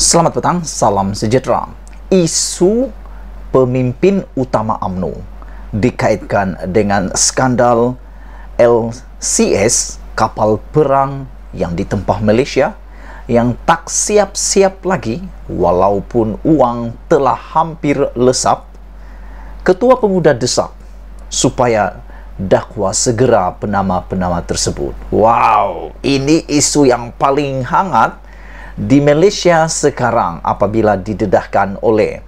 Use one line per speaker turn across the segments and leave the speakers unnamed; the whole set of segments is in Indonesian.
Selamat petang, salam sejahtera. Isu pemimpin utama AMNO dikaitkan dengan skandal LCS kapal perang yang ditempah Malaysia yang tak siap-siap lagi walaupun uang telah hampir lesap. Ketua Pemuda desak supaya dakwa segera penama-penama tersebut. Wow, ini isu yang paling hangat di Malaysia sekarang apabila didedahkan oleh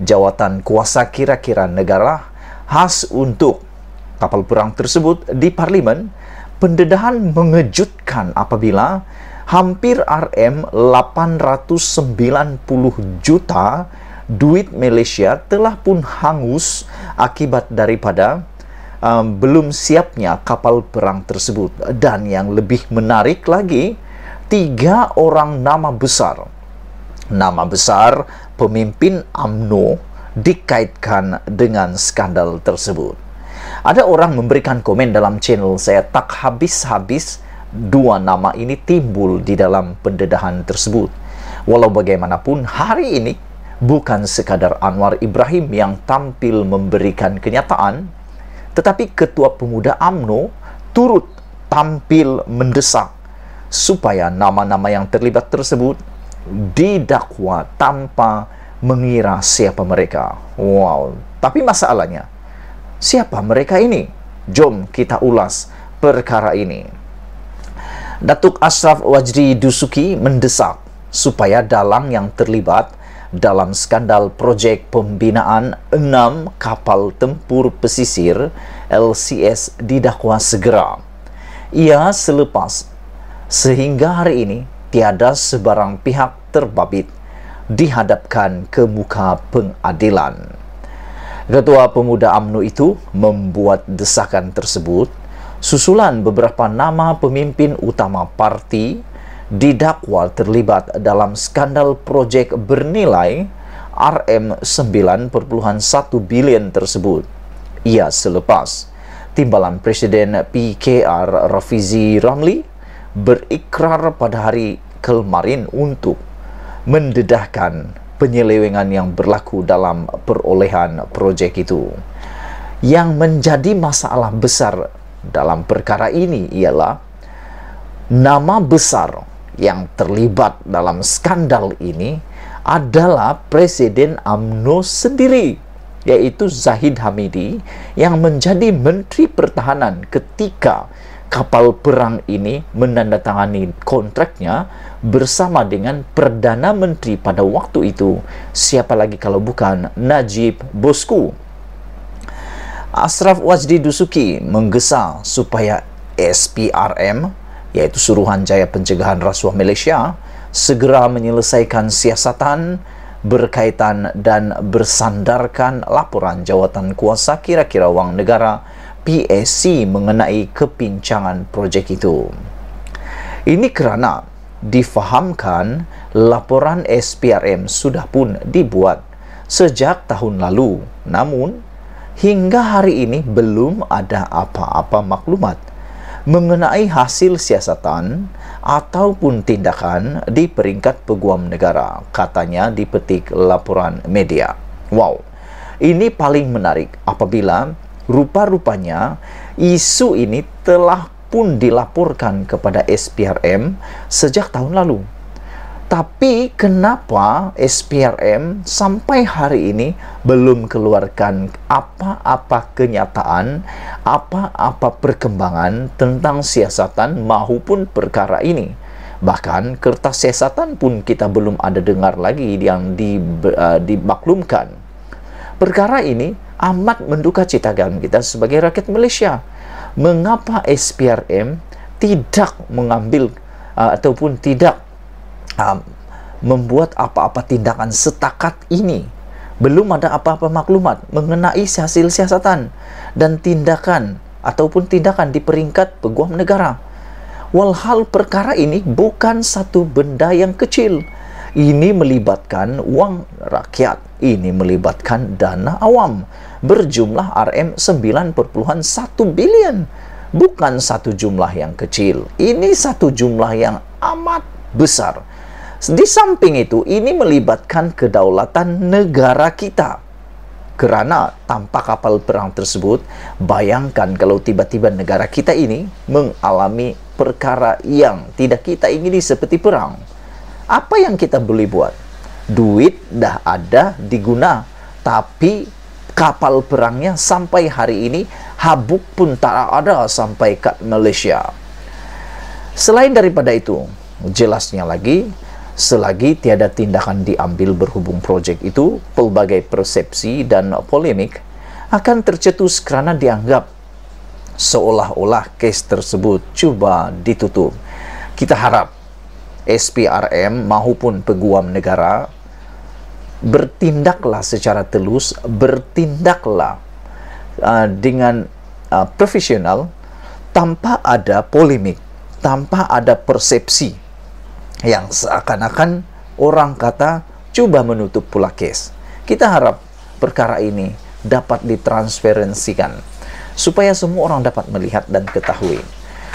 jawatan kuasa kira-kira negara khas untuk kapal perang tersebut di parlimen, pendedahan mengejutkan apabila hampir RM 890 juta duit Malaysia telah pun hangus akibat daripada um, belum siapnya kapal perang tersebut. Dan yang lebih menarik lagi, tiga orang nama besar. Nama besar pemimpin AMNO dikaitkan dengan skandal tersebut. Ada orang memberikan komen dalam channel saya tak habis-habis dua nama ini timbul di dalam pendedahan tersebut. Walau bagaimanapun hari ini bukan sekadar Anwar Ibrahim yang tampil memberikan kenyataan, tetapi Ketua Pemuda AMNO turut tampil mendesak supaya nama-nama yang terlibat tersebut didakwa tanpa mengira siapa mereka. Wow, tapi masalahnya, siapa mereka ini? Jom kita ulas perkara ini. Datuk Ashraf Wajdi Dusuki mendesak supaya dalang yang terlibat dalam skandal proyek pembinaan enam kapal tempur pesisir LCS didakwa segera. Ia selepas sehingga hari ini tiada sebarang pihak terbabit dihadapkan ke muka pengadilan. Ketua Pemuda amnu itu membuat desakan tersebut susulan beberapa nama pemimpin utama parti didakwa terlibat dalam skandal proyek bernilai RM 9.1 bilion tersebut. Ia selepas timbalan Presiden PKR Rafizi Ramli berikrar pada hari kemarin untuk mendedahkan penyelewengan yang berlaku dalam perolehan proyek itu. Yang menjadi masalah besar dalam perkara ini ialah nama besar yang terlibat dalam skandal ini adalah Presiden AMNO sendiri yaitu Zahid Hamidi yang menjadi Menteri Pertahanan ketika kapal perang ini menandatangani kontraknya bersama dengan Perdana Menteri pada waktu itu. Siapa lagi kalau bukan Najib Bosku. Asraf Wajdi Dusuki menggesa supaya SPRM, yaitu Suruhanjaya Pencegahan Rasuah Malaysia, segera menyelesaikan siasatan berkaitan dan bersandarkan laporan jawatan kuasa kira-kira wang negara PSC mengenai kepincangan projek itu. Ini kerana difahamkan laporan SPRM sudah pun dibuat sejak tahun lalu. Namun, hingga hari ini belum ada apa-apa maklumat mengenai hasil siasatan ataupun tindakan di peringkat peguam negara, katanya dipetik laporan media. Wow, ini paling menarik apabila Rupa-rupanya isu ini telah pun dilaporkan kepada SPRM sejak tahun lalu. Tapi kenapa SPRM sampai hari ini belum keluarkan apa-apa kenyataan, apa-apa perkembangan tentang siasatan maupun perkara ini? Bahkan kertas siasatan pun kita belum ada dengar lagi yang di, uh, dimaklumkan. Perkara ini amat menduka citakan kita sebagai rakyat Malaysia. Mengapa SPRM tidak mengambil uh, ataupun tidak um, membuat apa-apa tindakan setakat ini? Belum ada apa-apa maklumat mengenai hasil siasatan dan tindakan ataupun tindakan di peringkat peguam negara. Walhal perkara ini bukan satu benda yang kecil ini melibatkan uang rakyat. Ini melibatkan dana awam berjumlah RM 9,1 bilion. Bukan satu jumlah yang kecil. Ini satu jumlah yang amat besar. Di samping itu, ini melibatkan kedaulatan negara kita. Karena tanpa kapal perang tersebut, bayangkan kalau tiba-tiba negara kita ini mengalami perkara yang tidak kita ingini seperti perang. Apa yang kita boleh buat? Duit dah ada diguna, tapi kapal perangnya sampai hari ini habuk pun tak ada sampai ke Malaysia. Selain daripada itu, jelasnya lagi, selagi tiada tindakan diambil berhubung projek itu, pelbagai persepsi dan polemik akan tercetus karena dianggap seolah-olah kes tersebut cuba ditutup. Kita harap SPRM maupun peguam negara bertindaklah secara telus, bertindaklah uh, dengan uh, profesional tanpa ada polemik, tanpa ada persepsi yang seakan-akan orang kata coba menutup pula kes. Kita harap perkara ini dapat ditransferensikan supaya semua orang dapat melihat dan ketahui.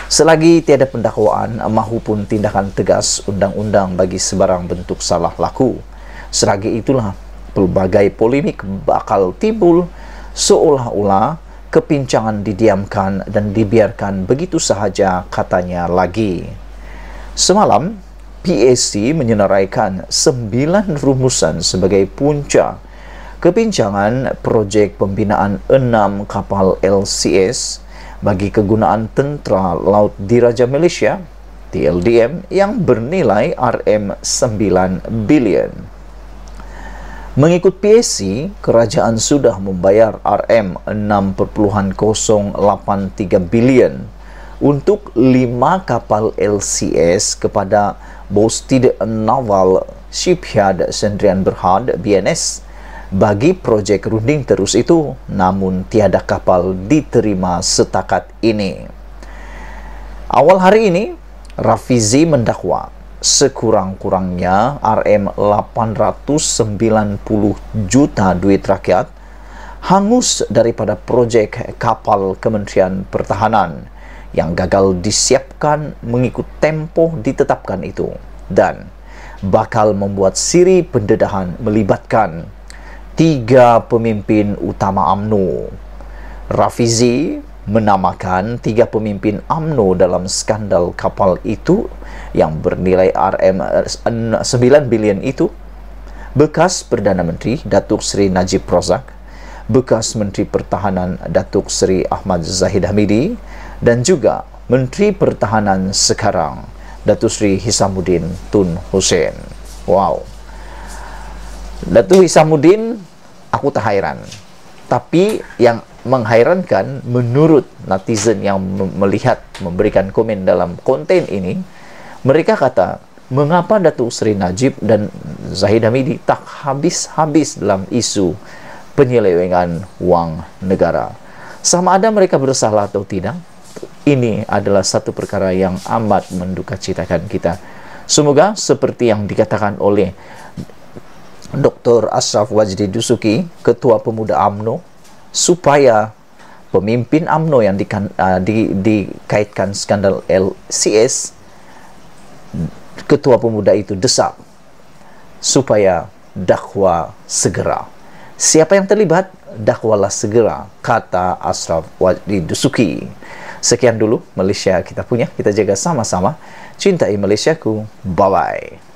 Selagi tiada pendakwaan mahupun tindakan tegas undang-undang bagi sebarang bentuk salah laku. Selagi itulah pelbagai polemik bakal timbul seolah-olah kepincangan didiamkan dan dibiarkan begitu sahaja katanya lagi. Semalam, PAC menyenaraikan sembilan rumusan sebagai puncak kepincangan projek pembinaan enam kapal LCS bagi kegunaan tentara laut diraja Malaysia TLDM yang bernilai RM9 billion. Mengikut PSC, kerajaan sudah membayar RM6.083 billion untuk 5 kapal LCS kepada Bosted Naval Shipyard Sendrian Berhad BNS bagi proyek runding terus itu, namun tiada kapal diterima setakat ini. Awal hari ini, Rafizi mendakwa sekurang-kurangnya RM 890 juta duit rakyat hangus daripada proyek kapal Kementerian Pertahanan yang gagal disiapkan mengikut tempoh ditetapkan itu dan bakal membuat siri pendedahan melibatkan tiga pemimpin utama AMNO. Rafizi menamakan tiga pemimpin AMNO dalam skandal kapal itu yang bernilai RM 9 bilion itu bekas Perdana Menteri Datuk Seri Najib Razak, bekas Menteri Pertahanan Datuk Seri Ahmad Zahid Hamidi dan juga Menteri Pertahanan sekarang Datuk Seri Hisamuddin Tun Hussein. Wow. Datu Hisamuddin aku tak hairan. Tapi yang menghairankan menurut netizen yang melihat memberikan komen dalam konten ini, mereka kata, mengapa Datu Sri Najib dan Zahid Hamidi tak habis-habis dalam isu penyelewengan uang negara. Sama ada mereka bersalah atau tidak, ini adalah satu perkara yang amat mendukacitakan kita. Semoga seperti yang dikatakan oleh Dr. Ashraf Wajdi Dusuki, Ketua Pemuda AMNO, supaya pemimpin AMNO yang di, uh, di, dikaitkan skandal LCS, Ketua Pemuda itu desak supaya dakwa segera. Siapa yang terlibat, dakwalah segera, kata Ashraf Wajdi Dusuki. Sekian dulu Malaysia kita punya, kita jaga sama-sama. Cintai Malaysiaku, bye-bye.